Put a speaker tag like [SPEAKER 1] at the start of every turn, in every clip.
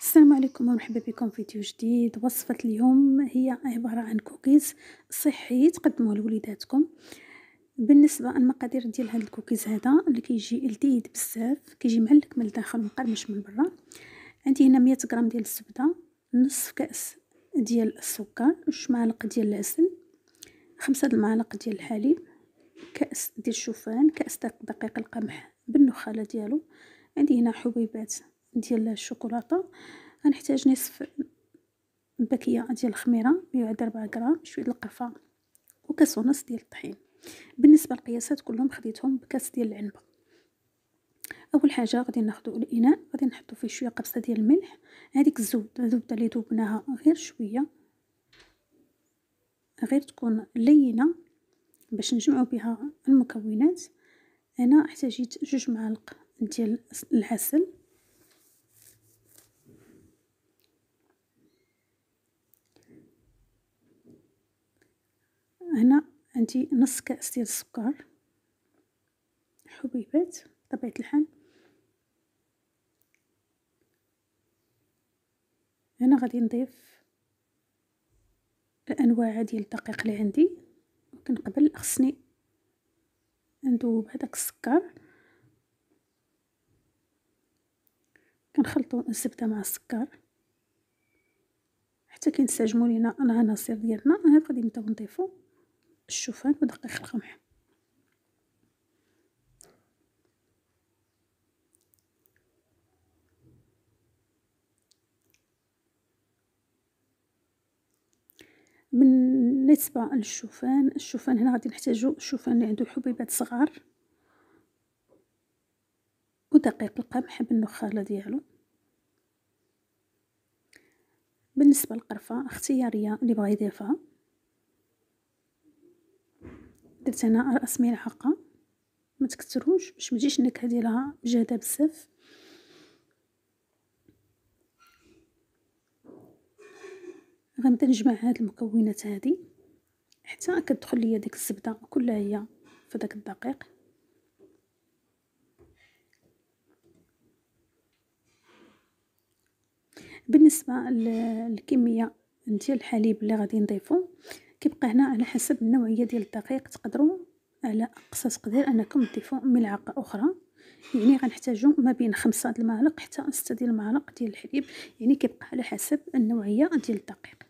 [SPEAKER 1] السلام عليكم ومرحبا بكم في فيديو جديد وصفة اليوم هي عبارة عن كوكيز صحي تقدموه لوليداتكم بالنسبة المقادير ديال هاد الكوكيز هذا اللي كيجي لذيذ بزاف كيجي معلك من الداخل ومقرمش من برا عندي هنا 100 غرام ديال الزبدة نصف كأس ديال السكر جوج معالق ديال العسل خمسة المعالق ديال الحليب كأس ديال الشوفان كأس دقيق القمح بالنخالة ديالو عندي هنا حبيبات ديال الشوكولاطه غنحتاج نصف باكية ديال الخميره يعاد ربعة غرام شويه القرفه وكاس ونص ديال الطحين بالنسبه للقياسات كلهم خديتهم بكاس ديال العنبه اول حاجه غادي ناخدو الاناء غادي نحطو فيه شويه قبصه ديال الملح هاديك الزبده الزبده اللي ذوبناها غير شويه غير تكون لينه باش نجمعو بها المكونات انا احتاجيت جوج معالق ديال العسل عندي نص كأس ديال السكر حبيبات بطبيعة الحال هنا غادي نضيف الانواع ديال الدقيق اللي عندي وكنقبل خصني ندوب هذاك السكر كنخلطو الزبده مع السكر حتى كينسجموا لينا العناصر ديالنا هاد غادي نبداو نضيفو الشوفان ودقيق القمح بالنسبة للشوفان الشوفان هنا غادي نحتاجو الشوفان اللي عنده حبيبات صغار ودقيق القمح بالنخالة ديالو بالنسبة للقرفة اختيارية اللي بغا يضيفها درت انا راس ملعقه ما تكتروش باش ما تجيش النكهه ديالها جاده بزاف غنبدا نجمع هاد المكونات هادي حتى كتدخل ليا ديك الزبده كلها هي في داك الدقيق بالنسبه للكميه ديال الحليب اللي غادي نضيفو كيبقى هنا على حسب النوعيه ديال الدقيق تقدروا على اقصى تقدير انكم تضيفوا ملعقه اخرى يعني غنحتاجو ما بين خمسة د المعالق حتى ستة ديال المعالق ديال الحليب يعني كيبقى على حسب النوعيه ديال الدقيق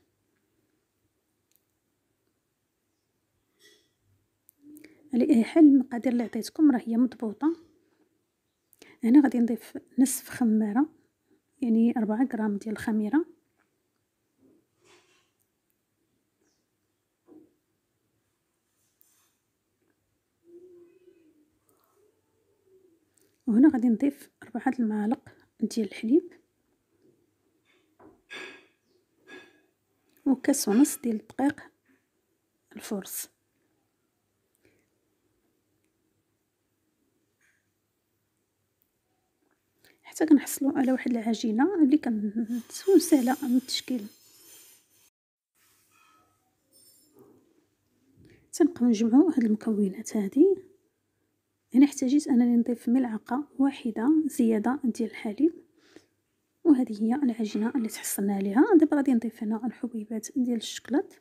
[SPEAKER 1] على اي حال المقادير اللي عطيتكم راه هي مضبوطه هنا غادي نضيف نصف خماره يعني 4 غرام ديال الخميره وهنا غادي نضيف ربعة المعالق ديال الحليب وكاس ونص ديال الدقيق الفرص حتى كنحصلوا على واحد العجينه اللي كتكون سهله من التشكيل تنبقاو نجمعوا هاد المكونات هذه هنا احتاجيت انني نضيف ملعقه واحده زياده ديال الحليب وهذه هي العجينه اللي تحصلنا عليها دابا غادي نضيف هنا الحبيبات ديال الشكلاط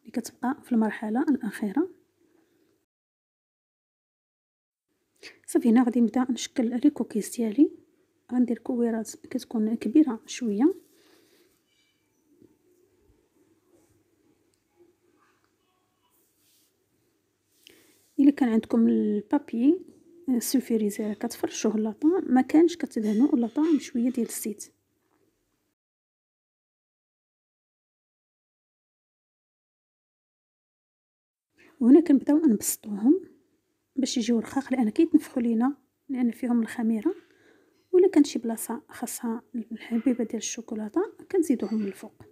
[SPEAKER 1] اللي كتبقى في المرحله الاخيره صافي هنا غادي نبدا نشكل لي كوكيز ديالي غندير كويرات كتكون كبيره شويه الا كان عندكم البابي آه، سولفيريزي كتفرشوه اللاطا ما كانش كتدهنوا اللاطا بشويه ديال الزيت وهنا كنبداو نبسطوهم باش يجيو رخاخ لان كيتنفخوا لينا لان فيهم الخميره ولا كان شي بلاصه خاصها الحبيبه ديال الشوكولاته كنزيدوهم من الفوق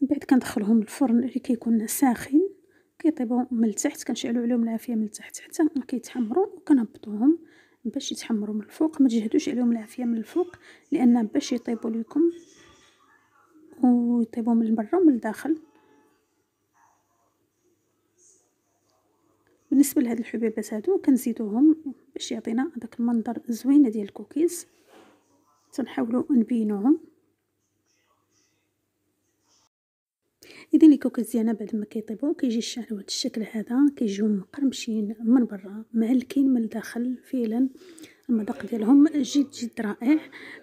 [SPEAKER 1] من بعد كندخلهم الفرن اللي كيكون ساخن كيطيبوا من التحت كنشعلوا عليهم العافيه من التحت حتى كيتحمروا وكنهبطوهم باش يتحمروا من الفوق ما تجهدوش عليهم العافيه من الفوق لان باش يطيبوا لكم ويطيبوا من برا ومن الداخل بالنسبه لهاد الحبيبات هادو كنزيدوهم باش يعطينا داك المنظر زوينه ديال الكوكيز تنحاولوا نبينوهم اذا لي كوكيز ديالنا بعد ما كيطيبو كيجي الشعر بهذا الشكل هذا كيجيو مقرمشين من برا معلكين من الداخل فعلا المذاق ديالهم جد جد رائع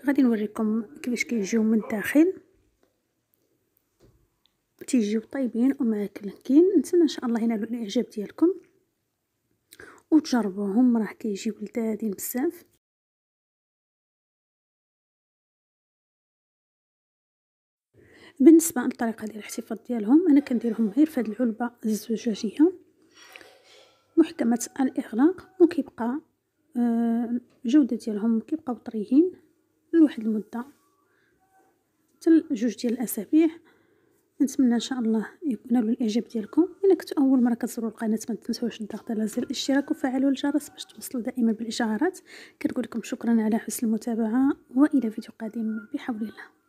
[SPEAKER 1] غادي نوريكم كيفاش كيجيو من الداخل تيجيو طيبين وماكلكين نتمنى ان شاء الله ينالوا الاعجاب ديالكم وتجربوهم راه كيجيو لذاذين بزاف بالنسبه للطريقه ديال الاحتفاظ ديالهم انا كنديرهم غير في هذه العلبه الزجاجيه محكمه الاغلاق وكيبقى الجوده آه، ديالهم كيبقاو طريين لواحد المده حتى جوج ديال الاسابيع نتمنى ان شاء الله ينالوا الاعجاب ديالكم الا كنت اول مره كتزوروا القناه ما تنساوش الضغط على زر الاشتراك وفعلوا الجرس باش توصلوا دائما بالاشعارات كنقول لكم شكرا على حسن المتابعه والى فيديو قادم بحول الله